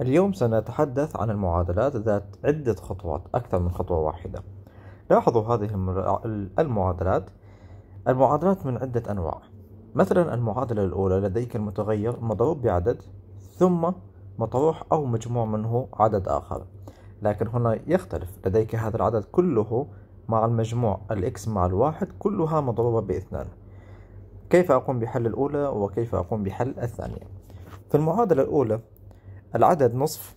اليوم سنتحدث عن المعادلات ذات عدة خطوات أكثر من خطوة واحدة لاحظوا هذه المعادلات المعادلات من عدة أنواع مثلا المعادلة الأولى لديك المتغير مضروب بعدد ثم مطروح أو مجموع منه عدد آخر لكن هنا يختلف لديك هذا العدد كله مع المجموع الإكس مع الواحد كلها مضروبة باثنان كيف أقوم بحل الأولى وكيف أقوم بحل الثانية في المعادلة الأولى العدد نصف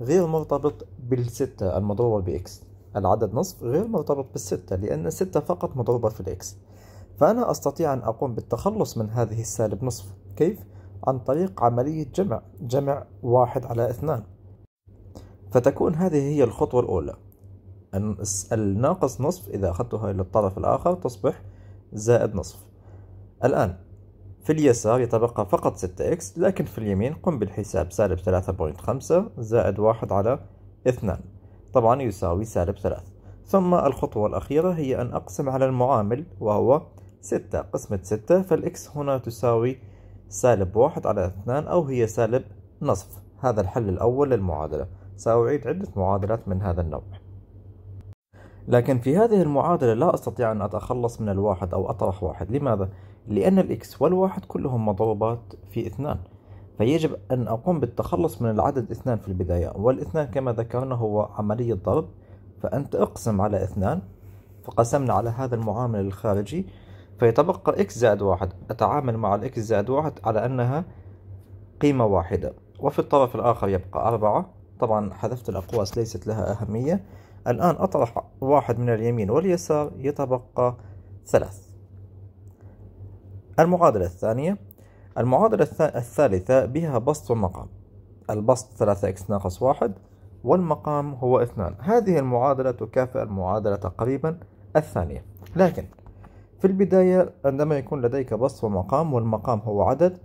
غير مرتبط بالستة المضروبة بإكس العدد نصف غير مرتبط بالستة لأن ستة فقط مضروبة في الإكس فأنا أستطيع أن أقوم بالتخلص من هذه السالب نصف كيف؟ عن طريق عملية جمع جمع واحد على اثنان فتكون هذه هي الخطوة الأولى الناقص نصف إذا أخذتها إلى الطرف الآخر تصبح زائد نصف الآن في اليسار يتبقى فقط 6x لكن في اليمين قم بالحساب سالب 3.5 زائد 1 على 2 طبعا يساوي سالب 3 ثم الخطوة الأخيرة هي أن أقسم على المعامل وهو 6 قسمة 6 فالإكس هنا تساوي سالب 1 على 2 أو هي سالب نصف هذا الحل الأول للمعادلة سأعيد عدة معادلات من هذا النوع لكن في هذه المعادلة لا أستطيع أن أتخلص من الواحد أو أطرح واحد لماذا؟ لأن الإكس والواحد كلهم مضروبات في اثنان فيجب أن أقوم بالتخلص من العدد اثنان في البداية والاثنان كما ذكرنا هو عملية ضرب فأنت اقسم على اثنان فقسمنا على هذا المعامل الخارجي فيتبقى إكس زائد واحد أتعامل مع الإكس زائد واحد على أنها قيمة واحدة وفي الطرف الآخر يبقى أربعة طبعا حذفت الأقواس ليست لها أهمية الآن أطرح واحد من اليمين واليسار يتبقى ثلاث المعادلة الثانية المعادلة الثالثة بها بسط ومقام البسط 3x ناقص واحد والمقام هو اثنان هذه المعادلة تكافئ المعادلة تقريبا الثانية لكن في البداية عندما يكون لديك بسط ومقام والمقام هو عدد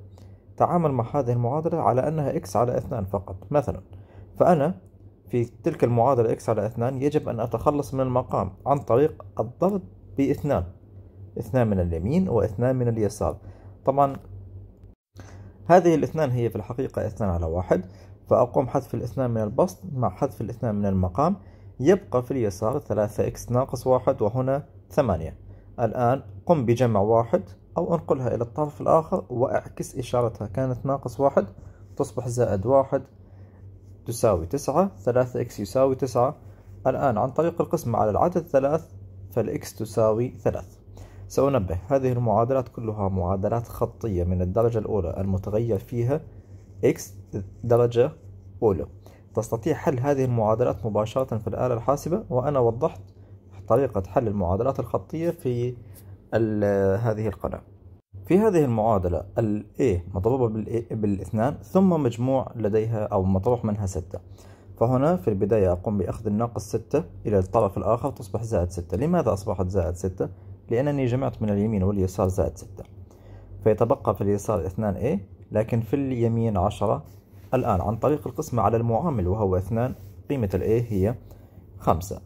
تعامل مع هذه المعادلة على أنها x على اثنان فقط مثلا فأنا في تلك المعادلة x على اثنان يجب أن أتخلص من المقام عن طريق الضرب باثنان اثنان من اليمين واثنان من اليسار طبعا هذه الاثنان هي في الحقيقة اثنان على واحد فأقوم حذف الاثنان من البسط مع حذف الاثنان من المقام يبقى في اليسار 3x ناقص واحد وهنا ثمانية الآن قم بجمع واحد أو انقلها إلى الطرف الآخر واعكس إشارتها كانت ناقص واحد تصبح زائد واحد تساوي تسعة ثلاثة إكس يساوي تسعة الآن عن طريق القسم على العدد ثلاث فالإكس تساوي ثلاث سأنبه هذه المعادلات كلها معادلات خطية من الدرجة الأولى المتغير فيها إكس درجة أولى تستطيع حل هذه المعادلات مباشرة في الآلة الحاسبة وأنا وضحت طريقة حل المعادلات الخطية في هذه القناة في هذه المعادلة الـ A مضروبة بالـ بالاثنان ثم مجموع لديها أو مطروح منها ستة فهنا في البداية أقوم بأخذ الناقص ستة إلى الطرف الآخر تصبح زائد ستة لماذا أصبحت زائد ستة؟ لأنني جمعت من اليمين واليسار زائد ستة فيتبقى في اليسار اثنان A لكن في اليمين عشرة الآن عن طريق القسمة على المعامل وهو اثنان قيمة الـ A هي خمسة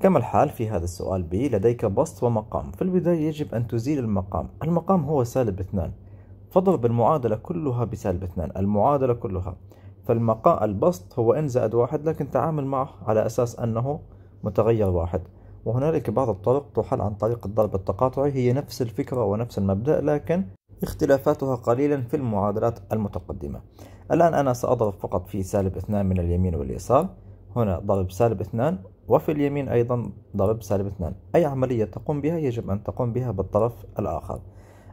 كما الحال في هذا السؤال بي لديك بسط ومقام في البداية يجب أن تزيل المقام المقام هو سالب 2 فضرب المعادلة كلها بسالب 2 المعادلة كلها فالمقا البسط هو إن زائد واحد لكن تعامل معه على أساس أنه متغير واحد وهنالك بعض الطرق تحل عن طريق الضرب التقاطعي هي نفس الفكرة ونفس المبدأ لكن اختلافاتها قليلا في المعادلات المتقدمة الآن أنا سأضرب فقط في سالب 2 من اليمين واليسار هنا ضرب سالب 2 وفي اليمين أيضا ضرب سالب اثنان أي عملية تقوم بها يجب أن تقوم بها بالطرف الآخر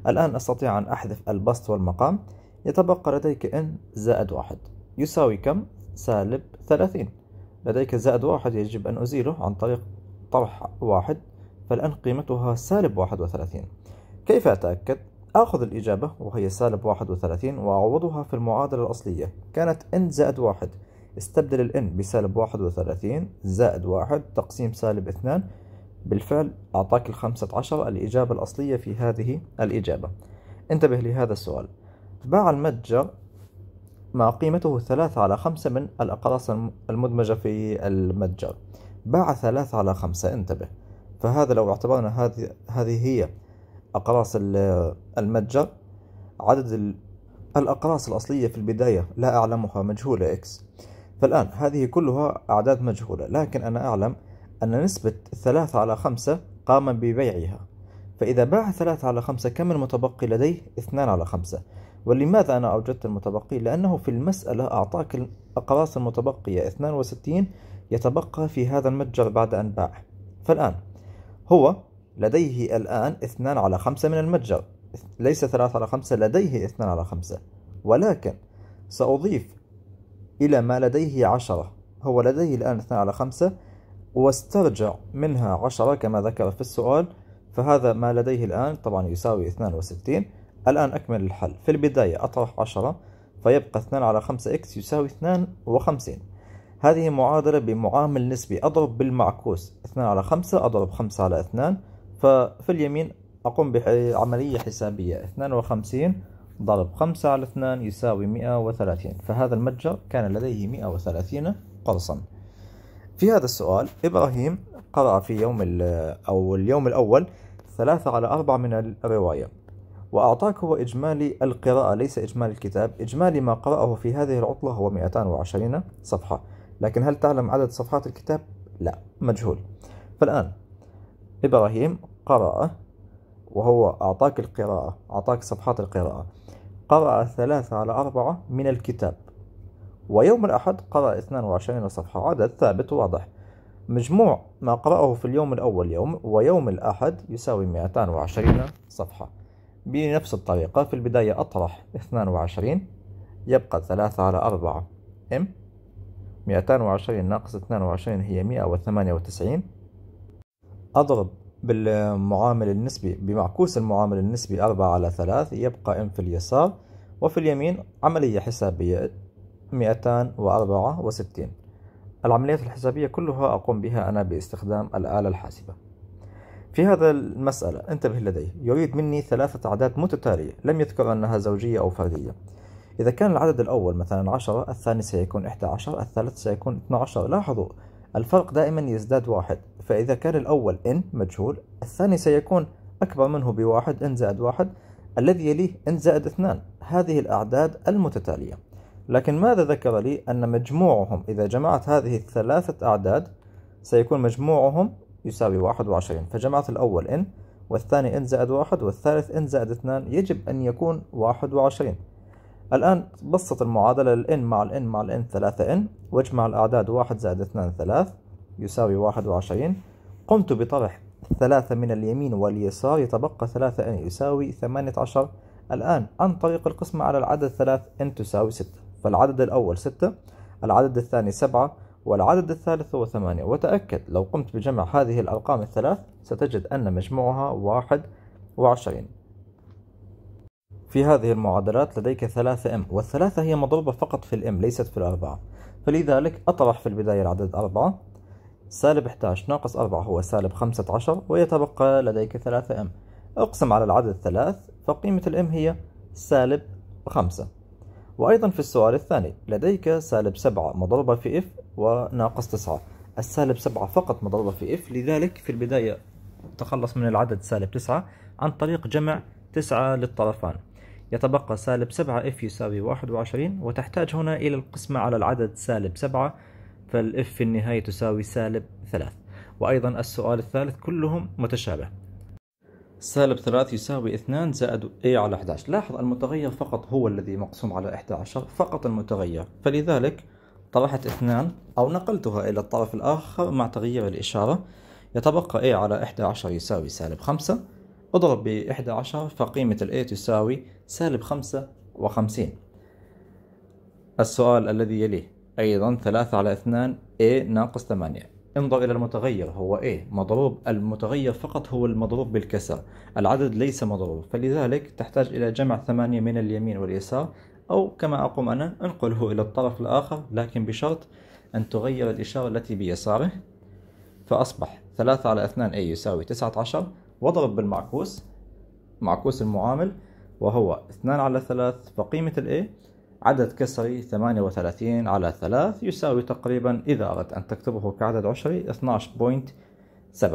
الآن أستطيع أن أحذف البسط والمقام يتبقى لديك n زائد واحد يساوي كم؟ سالب ثلاثين لديك زائد واحد يجب أن أزيله عن طريق طرح واحد فالآن قيمتها سالب واحد وثلاثين كيف أتأكد؟ آخذ الإجابة وهي سالب واحد وثلاثين وأعوضها في المعادلة الأصلية كانت n زائد واحد استبدل الان بسالب واحد وثلاثين زائد واحد تقسيم سالب اثنان بالفعل أعطاك الخمسة عشر الإجابة الأصلية في هذه الإجابة انتبه لهذا السؤال باع المتجر ما قيمته ثلاثة على خمسة من الأقراص المدمجة في المتجر باع ثلاثة على خمسة انتبه فهذا لو اعتبرنا هذه هذه هي أقراص المتجر عدد الأقراص الأصلية في البداية لا أعلمها مجهولة إكس فالآن هذه كلها أعداد مجهولة لكن أنا أعلم أن نسبة ثلاثة على خمسة قام ببيعها فإذا باع ثلاثة على خمسة كم المتبقي لديه؟ اثنان على خمسة ولماذا أنا أوجدت المتبقي؟ لأنه في المسألة أعطاك الأقراص المتبقية 62 يتبقى في هذا المتجر بعد أن باع فالآن هو لديه الآن اثنان على خمسة من المتجر ليس ثلاثة على خمسة لديه اثنان على خمسة ولكن سأضيف إلى ما لديه عشرة هو لديه الآن اثنان على خمسة واسترجع منها عشرة كما ذكر في السؤال فهذا ما لديه الآن طبعا يساوي اثنان وستين الآن أكمل الحل في البداية أطرح عشرة فيبقى اثنان على خمسة إكس يساوي اثنان وخمسين هذه معادلة بمعامل نسبي أضرب بالمعكوس اثنان على خمسة أضرب خمسة على اثنان ففي اليمين أقوم بعملية حسابية اثنان وخمسين ضرب خمسة على اثنان يساوي مئة وثلاثين فهذا المتجر كان لديه مئة وثلاثين قرصا في هذا السؤال إبراهيم قرأ في يوم أو اليوم الأول ثلاثة على أربعة من الرواية وأعطاك هو إجمالي القراءة ليس إجمالي الكتاب إجمالي ما قرأه في هذه العطلة هو 220 صفحة لكن هل تعلم عدد صفحات الكتاب؟ لا مجهول فالآن إبراهيم قرأ وهو أعطاك القراءة أعطاك صفحات القراءة قرأ ثلاثة على أربعة من الكتاب ويوم الأحد قرأ 22 صفحة عدد ثابت واضح مجموع ما قرأه في اليوم الأول يوم ويوم الأحد يساوي 220 صفحة بنفس الطريقة في البداية أطرح 22 يبقى 3 على 4 م 220 ناقص 22 هي 198 أضرب بالمعامل النسبي بمعكوس المعامل النسبي أربعة على ثلاث يبقى إم في اليسار وفي اليمين عملية حسابية 264 العمليات الحسابية كلها أقوم بها أنا باستخدام الآلة الحاسبة في هذا المسألة انتبه لديه يريد مني ثلاثة أعداد متتالية لم يذكر أنها زوجية أو فردية إذا كان العدد الأول مثلا 10 الثاني سيكون 11 الثالث سيكون 12 لاحظوا الفرق دائما يزداد واحد فإذا كان الأول إن مجهول الثاني سيكون أكبر منه بواحد إن زائد واحد الذي يليه إن زائد اثنان هذه الأعداد المتتالية لكن ماذا ذكر لي أن مجموعهم إذا جمعت هذه الثلاثة أعداد سيكون مجموعهم يساوي واحد وعشرين فجمعت الأول إن والثاني إن زائد واحد والثالث إن زائد اثنان يجب أن يكون واحد وعشرين الآن بسط المعادلة للn مع الn مع الn 3n واجمع الأعداد 1 زائد 2 3 يساوي 21 قمت بطرح ثلاثة من اليمين واليسار يتبقى 3n يساوي 18 الآن عن طريق القسمة على العدد 3n تساوي 6 فالعدد الأول 6 العدد الثاني 7 والعدد الثالث هو 8 وتأكد لو قمت بجمع هذه الأرقام الثلاث ستجد أن مجموعها 21 في هذه المعادلات لديك ثلاثة ام والثلاثة هي مضروبة فقط في الام ليست في الأربعة فلذلك أطرح في البداية العدد أربعة سالب 11 ناقص 4 هو سالب 15 ويتبقى لديك 3 ام اقسم على العدد 3 فقيمة الام هي سالب 5 وأيضا في السؤال الثاني لديك سالب 7 مضروبة في اف وناقص 9 السالب 7 فقط مضروبة في اف لذلك في البداية تخلص من العدد سالب 9 عن طريق جمع 9 للطرفان يتبقى سالب 7 اف يساوي 21 وتحتاج هنا إلى القسمة على العدد سالب 7 فالاف في النهاية تساوي سالب 3 وأيضا السؤال الثالث كلهم متشابه سالب 3 يساوي 2 زائد a على 11 لاحظ المتغير فقط هو الذي مقسوم على 11 فقط المتغير فلذلك طرحت 2 أو نقلتها إلى الطرف الآخر مع تغيير الإشارة يتبقى a على 11 يساوي سالب 5 اضرب ب 11 فقيمة الـ A تساوي سالب 55 السؤال الذي يليه أيضا 3 على 2 A ناقص 8 انظر إلى المتغير هو A مضروب المتغير فقط هو المضروب بالكسر العدد ليس مضروب فلذلك تحتاج إلى جمع 8 من اليمين واليسار أو كما أقوم أنا أنقله إلى الطرف الآخر لكن بشرط أن تغير الإشارة التي بيساره فأصبح 3 على 2 A يساوي 19 واضرب بالمعكوس معكوس المعامل وهو 2 على 3 فقيمة الـ A عدد كسري 38 على 3 يساوي تقريبا إذا أردت أن تكتبه كعدد عشري 12.7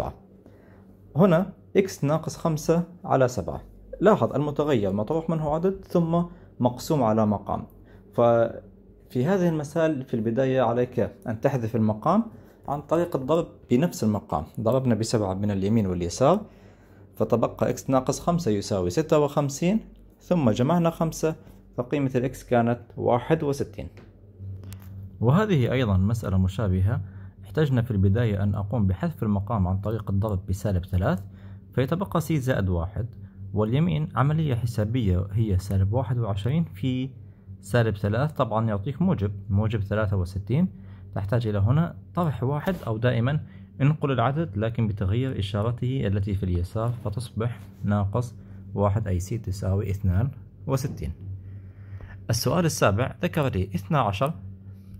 هنا x ناقص 5 على 7 لاحظ المتغير مطروح منه عدد ثم مقسوم على مقام ففي هذه المسائل في البداية عليك أن تحذف المقام عن طريق الضرب بنفس المقام ضربنا بسبعة من اليمين واليسار فتبقى x ناقص خمسة يساوي ستة وخمسين ثم جمعنا خمسة فقيمة الإكس كانت واحد وستين وهذه أيضا مسألة مشابهة احتجنا في البداية أن أقوم بحذف المقام عن طريق الضرب بسالب ثلاث فيتبقى c زائد واحد واليمين عملية حسابية هي سالب واحد وعشرين في سالب ثلاث طبعا يعطيك موجب موجب ثلاثة وستين تحتاج إلى هنا طرح واحد أو دائما انقل العدد لكن بتغيير إشارته التي في اليسار فتصبح ناقص واحد أي سي تساوي اثنان وستين السؤال السابع ذكر لي اثنا عشر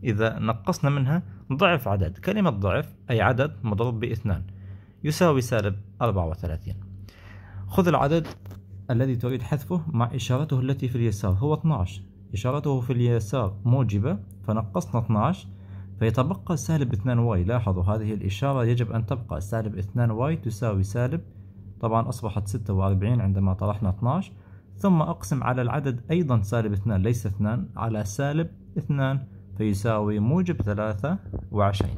إذا نقصنا منها ضعف عدد كلمة ضعف أي عدد مضروب باثنان يساوي سالب أربعة وثلاثين خذ العدد الذي تريد حذفه مع إشارته التي في اليسار هو 12 إشارته في اليسار موجبة فنقصنا 12 فيتبقى سالب 2y لاحظوا هذه الإشارة يجب أن تبقى سالب 2y تساوي سالب طبعا أصبحت 46 عندما طرحنا 12 ثم أقسم على العدد أيضا سالب 2 ليس 2 على سالب 2 فيساوي موجب 23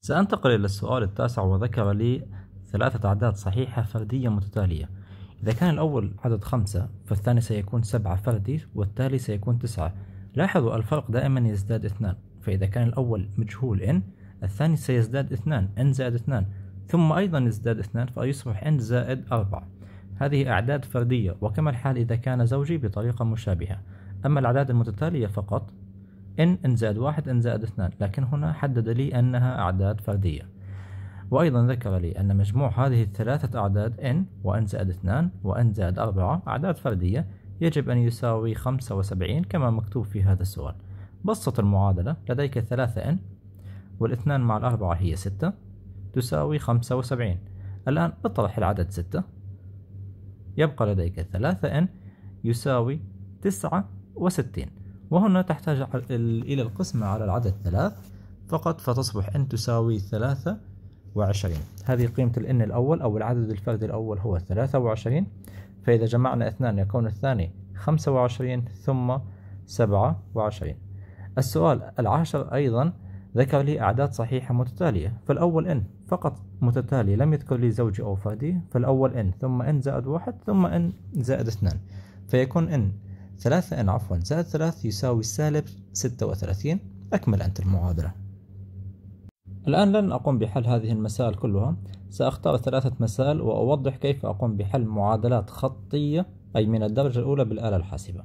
سأنتقل إلى السؤال التاسع وذكر لي ثلاثة أعداد صحيحة فردية متتالية إذا كان الأول عدد خمسة فالثاني سيكون سبعة فردي والتالي سيكون تسعة لاحظوا الفرق دائما يزداد اثنان فإذا كان الأول مجهول n الثاني سيزداد اثنان n زائد اثنان ثم أيضا يزداد اثنان فيصبح n زائد أربعة هذه أعداد فردية وكما الحال إذا كان زوجي بطريقة مشابهة أما الأعداد المتتالية فقط n n زائد واحد n زائد اثنان لكن هنا حدد لي أنها أعداد فردية وأيضا ذكر لي أن مجموع هذه الثلاثة أعداد n n زائد اثنان n زائد أربعة أعداد فردية يجب أن يساوي 75 كما مكتوب في هذا السؤال بسط المعادلة لديك 3 n والاثنان مع الأربعة هي 6 تساوي 75 الآن اطرح العدد 6 يبقى لديك 3 n يساوي 69 وهنا تحتاج إلى القسمة على العدد 3 فقط فتصبح n تساوي وعشرين. هذه قيمة الإن n الأول أو العدد الفردي الأول هو 23 فإذا جمعنا اثنان يكون الثاني خمسة وعشرين ثم سبعة وعشرين السؤال العاشر أيضا ذكر لي أعداد صحيحة متتالية فالأول إن فقط متتالية لم يذكر لي زوجي أو فادي فالأول إن ثم إن زائد واحد ثم إن زائد اثنان فيكون إن ثلاثة إن عفوا زائد ثلاث يساوي سالب ستة وثلاثين أكمل أنت المعادلة الآن لن أقوم بحل هذه المسائل كلها سأختار ثلاثة مسائل وأوضح كيف أقوم بحل معادلات خطية أي من الدرجة الأولى بالآلة الحاسبة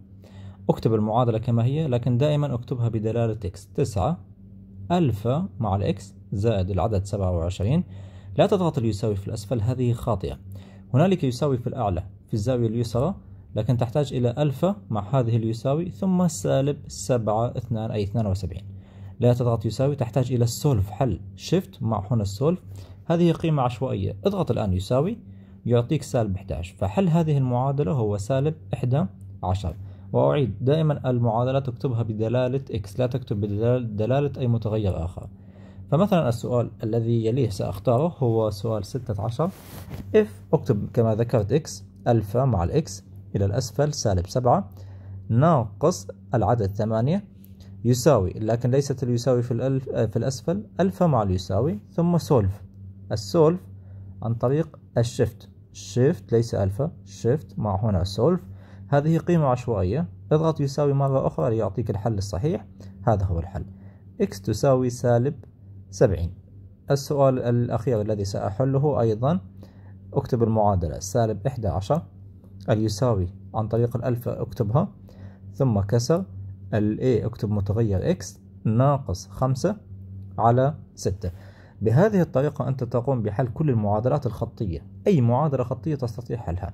أكتب المعادلة كما هي لكن دائما أكتبها بدلالة x تسعة ألفا مع الإكس زائد العدد سبعة وعشرين لا تضغط اليساوي في الأسفل هذه خاطئة هنالك يساوي في الأعلى في الزاوية اليسرى لكن تحتاج إلى ألفا مع هذه اليساوي ثم سالب سبعة اثنان أي اثنان وسبعين لا تضغط يساوي تحتاج إلى السولف حل شيفت مع هنا السولف هذه قيمة عشوائية اضغط الآن يساوي يعطيك سالب 11 فحل هذه المعادلة هو سالب 11 وأعيد دائما المعادلة تكتبها بدلالة اكس لا تكتب بدلالة أي متغير آخر فمثلا السؤال الذي يليه سأختاره هو سؤال 16 if اكتب كما ذكرت اكس ألفا مع الإكس إلى الأسفل سالب 7 ناقص العدد 8 يساوي لكن ليست اليساوي في الألف آه، في الأسفل ألفا مع اليساوي ثم سولف السولف عن طريق الشيفت شيفت ليس ألفا شيفت مع هنا سولف هذه قيمة عشوائية اضغط يساوي مرة أخرى ليعطيك الحل الصحيح هذا هو الحل x تساوي سالب سبعين السؤال الأخير الذي سأحله أيضا اكتب المعادلة سالب عشر اليساوي عن طريق الألفا اكتبها ثم كسر الـ A اكتب متغير X ناقص خمسة على ستة بهذه الطريقة أنت تقوم بحل كل المعادلات الخطية أي معادلة خطية تستطيع حلها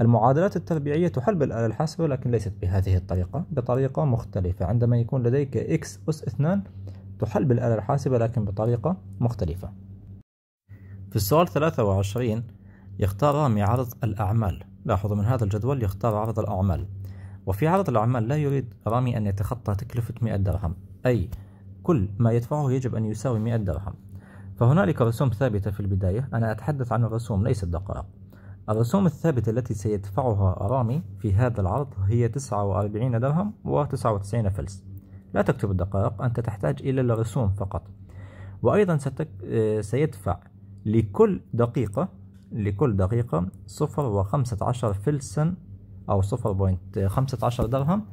المعادلات التربيعية تحل بالآلة الحاسبة لكن ليست بهذه الطريقة بطريقة مختلفة عندما يكون لديك x أس 2 تحل بالآلة الحاسبة لكن بطريقة مختلفة في السؤال 23 يختار رامي عرض الأعمال لاحظوا من هذا الجدول يختار عرض الأعمال وفي عرض العمال لا يريد رامي أن يتخطى تكلفة 100 درهم أي كل ما يدفعه يجب أن يساوي 100 درهم فهنالك رسوم ثابتة في البداية أنا أتحدث عن الرسوم ليس الدقائق الرسوم الثابتة التي سيدفعها رامي في هذا العرض هي 49 درهم و99 فلس لا تكتب الدقائق أنت تحتاج إلى الرسوم فقط وأيضا ستك... آه، سيدفع لكل دقيقة لكل دقيقة صفر وخمسة عشر فلسا أو 0.15 درهم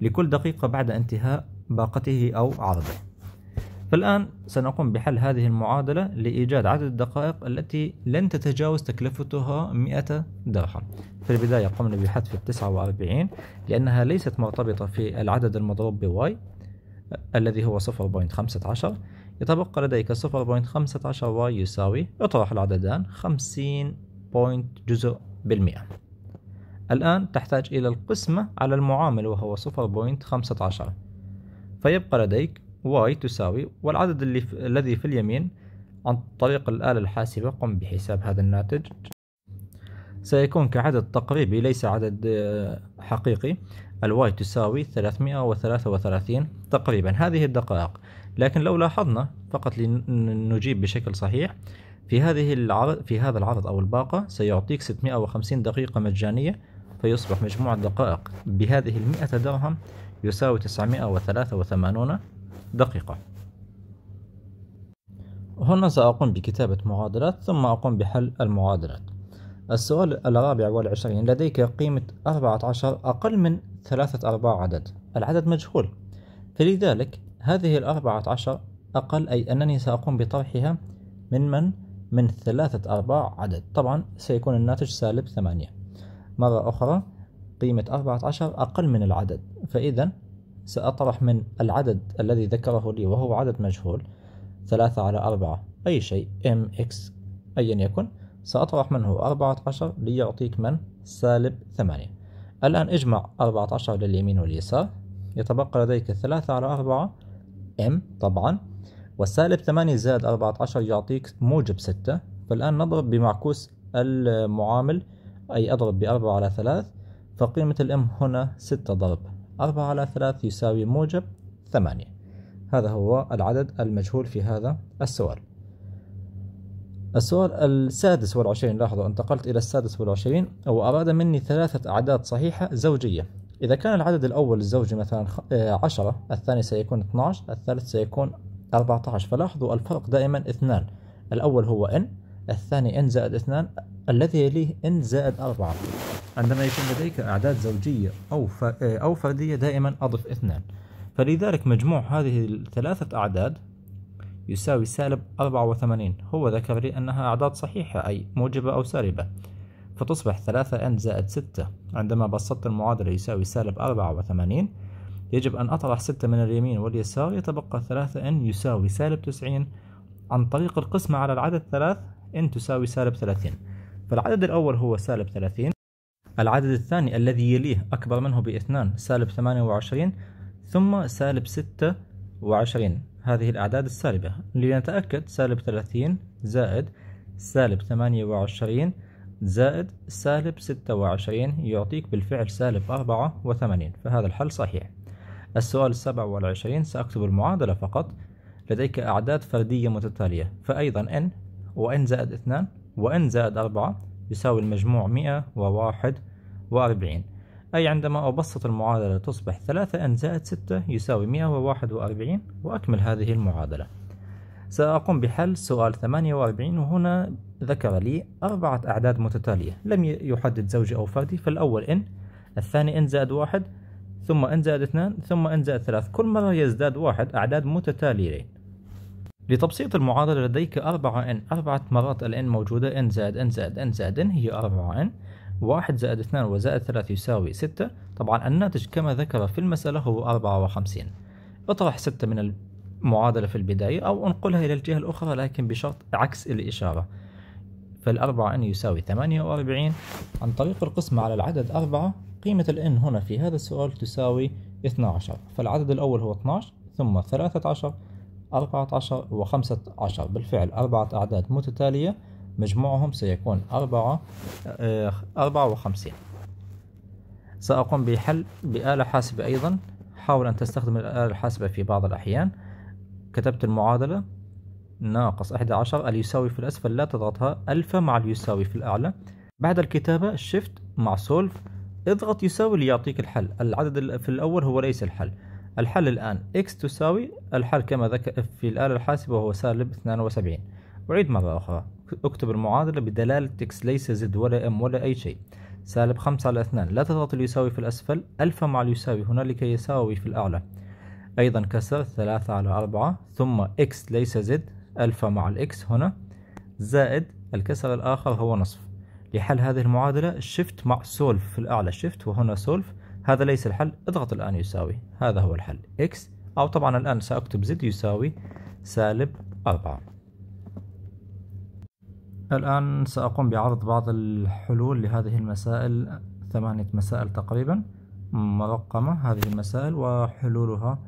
لكل دقيقة بعد انتهاء باقته أو عرضه فالآن سنقوم بحل هذه المعادلة لإيجاد عدد الدقائق التي لن تتجاوز تكلفتها 100 درهم في البداية قمنا بحذف ال 49 لأنها ليست مرتبطة في العدد المضروب بواي الذي هو 0.15 يتبقى لديك 0.15 واي يساوي اطرح العددان 50 بوينت جزء بالمئة الآن تحتاج إلى القسمة على المعامل وهو 0.15 فيبقى لديك y تساوي والعدد اللي في الذي في اليمين عن طريق الآلة الحاسبة قم بحساب هذا الناتج سيكون كعدد تقريبي ليس عدد آه، حقيقي الواي تساوي 333 تقريبا هذه الدقائق لكن لو لاحظنا فقط لنجيب بشكل صحيح في هذه العرض في هذا العرض أو الباقة سيعطيك 650 دقيقة مجانية فيصبح مجموع الدقائق بهذه المئة درهم يساوي 983 دقيقة هنا سأقوم بكتابة معادلات ثم أقوم بحل المعادلات السؤال الرابع والعشرين لديك قيمة أربعة عشر أقل من ثلاثة أرباع عدد العدد مجهول فلذلك هذه الأربعة عشر أقل أي أنني سأقوم بطرحها من من من ثلاثة أرباع عدد طبعا سيكون الناتج سالب ثمانية مرة أخرى قيمة 14 أقل من العدد فإذا سأطرح من العدد الذي ذكره لي وهو عدد مجهول 3 على 4 أي شيء m x أيا يكن سأطرح منه 14 ليعطيك من سالب 8 الآن اجمع 14 لليمين واليسار يتبقى لديك 3 على 4 m طبعا وسالب 8 زائد 14 يعطيك موجب 6 فالآن نضرب بمعكوس المعامل أي أضرب بأربعة على ثلاث فقيمة الإم هنا ستة ضرب أربعة على ثلاث يساوي موجب ثمانية هذا هو العدد المجهول في هذا السؤال السؤال السادس والعشرين لاحظوا انتقلت إلى السادس والعشرين وأراد مني ثلاثة أعداد صحيحة زوجية إذا كان العدد الأول الزوجي مثلا آه، عشرة الثاني سيكون 12 الثالث سيكون 14 فلاحظوا الفرق دائما اثنان الأول هو n الثاني n زائد اثنان الذي يليه n زائد 4 عندما يكون لديك أعداد زوجية أو ف... آه، أو فردية دائما أضف اثنان فلذلك مجموع هذه الثلاثة أعداد يساوي سالب 84 هو ذكر لي أنها أعداد صحيحة أي موجبة أو سالبة فتصبح 3 n زائد 6 عندما بسطت المعادلة يساوي سالب 84 يجب أن أطرح 6 من اليمين واليسار يتبقى 3 n يساوي سالب 90 عن طريق القسمة على العدد 3 n تساوي سالب 30 فالعدد الأول هو سالب 30 العدد الثاني الذي يليه أكبر منه باثنان سالب 28 ثم سالب 26 هذه الأعداد السالبة لنتأكد سالب 30 زائد سالب 28 زائد سالب 26 يعطيك بالفعل سالب 84 فهذا الحل صحيح السؤال 27 سأكتب المعادلة فقط لديك أعداد فردية متتالية فأيضا n وn زائد 2 وإن زائد أربعة يساوي المجموع مئة وواحد وأربعين أي عندما أبسط المعادلة تصبح ثلاثة إن زائد ستة يساوي مئة وواحد وأربعين وأكمل هذه المعادلة سأقوم بحل سؤال ثمانية وأربعين وهنا ذكر لي أربعة أعداد متتالية لم يحدد زوجي أو فردي فالأول إن الثاني إن زائد واحد ثم إن زائد اثنان ثم إن زائد ثلاث كل مرة يزداد واحد أعداد متتالية لتبسيط المعادلة لديك 4 n أربعة مرات ال n موجودة n زائد n زائد n زائد n هي 4 n واحد زائد اثنان وزائد ثلاثة يساوي ستة طبعا الناتج كما ذكر في المسألة هو أربعة وخمسين اطرح ستة من المعادلة في البداية أو انقلها إلى الجهة الأخرى لكن بشرط عكس الإشارة فالأربعة n يساوي ثمانية وأربعين عن طريق القسمة على العدد أربعة قيمة ال n هنا في هذا السؤال تساوي 12 فالعدد الأول هو 12 ثم 13 أربعة عشر وخمسة عشر بالفعل أربعة أعداد متتالية مجموعهم سيكون أربعة آه، أربعة وخمسين سأقوم بحل بآلة حاسبة أيضا حاول أن تستخدم الآلة الحاسبة في بعض الأحيان كتبت المعادلة ناقص 11 اليساوي في الأسفل لا تضغطها ألفا مع اليساوي في الأعلى بعد الكتابة شيفت مع سولف اضغط يساوي ليعطيك الحل العدد في الأول هو ليس الحل الحل الآن x تساوي الحل كما ذكر في الآلة الحاسبة وهو سالب 72 أعيد مرة أخرى اكتب المعادلة بدلالة x ليس z ولا m ولا أي شيء سالب 5 على 2 لا تضغط اليساوي في الأسفل ألف مع اليساوي هنالك يساوي في الأعلى أيضا كسر 3 على 4 ثم x ليس z ألف مع الإكس هنا زائد الكسر الآخر هو نصف لحل هذه المعادلة شيفت مع سولف في الأعلى شيفت وهنا سولف هذا ليس الحل اضغط الآن يساوي هذا هو الحل x أو طبعا الآن سأكتب زد يساوي سالب 4 الآن سأقوم بعرض بعض الحلول لهذه المسائل ثمانية مسائل تقريبا مرقمة هذه المسائل وحلولها